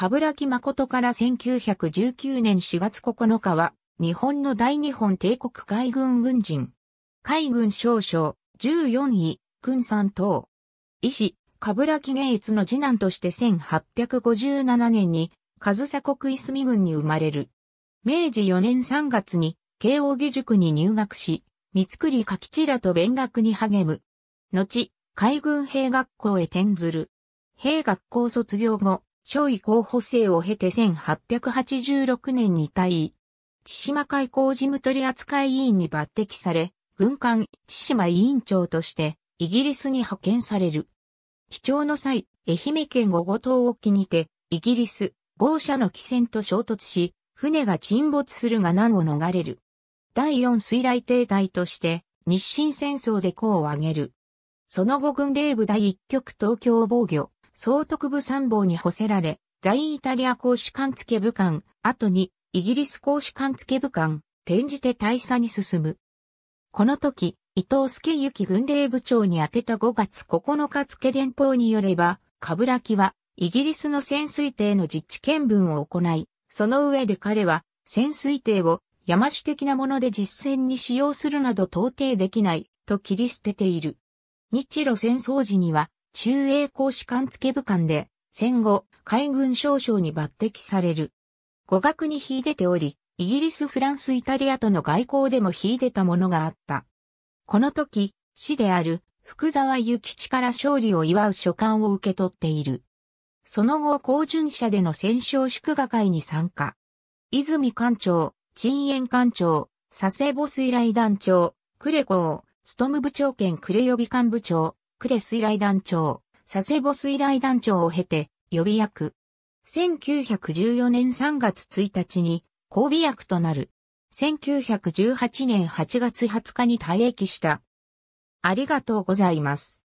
マコ誠から1919年4月9日は、日本の大日本帝国海軍軍人。海軍少将、14位、軍三等。医師、キ・ゲイ一の次男として1857年に、ズサ国イスミ軍に生まれる。明治4年3月に、慶応義塾に入学し、三栗かちらと勉学に励む。後、海軍兵学校へ転ずる。兵学校卒業後、少尉候補生を経て1886年に退位。千島海港事務取扱委員に抜擢され、軍艦千島委員長としてイギリスに派遣される。貴重の際、愛媛県五五島沖にて、イギリス、某社の汽船と衝突し、船が沈没するが難を逃れる。第四水雷艇隊として、日清戦争で功を挙げる。その後軍令部第一局東京防御、総督部参謀に補せられ、在イタリア公使館付部官、後にイギリス公使館付部官、転じて大佐に進む。この時、伊藤助行軍令部長に宛てた5月9日付電報によれば、冠城はイギリスの潜水艇の実地見分を行い、その上で彼は潜水艇を山師的なもので実戦に使用するなど到底できないと切り捨てている。日露戦争時には中英公士官付部官で、戦後、海軍少将に抜擢される。語学に秀でており、イギリス、フランス、イタリアとの外交でも秀でたものがあった。この時、市である福沢諭吉から勝利を祝う書簡を受け取っている。その後、高順社での戦勝祝賀会に参加。泉館長、陳園館長、佐世保水雷団長、呉校、務部長兼呉予備官部長、クレ水雷団長、佐世保水雷団長を経て、予備役。1914年3月1日に、交尾役となる。1918年8月20日に退役した。ありがとうございます。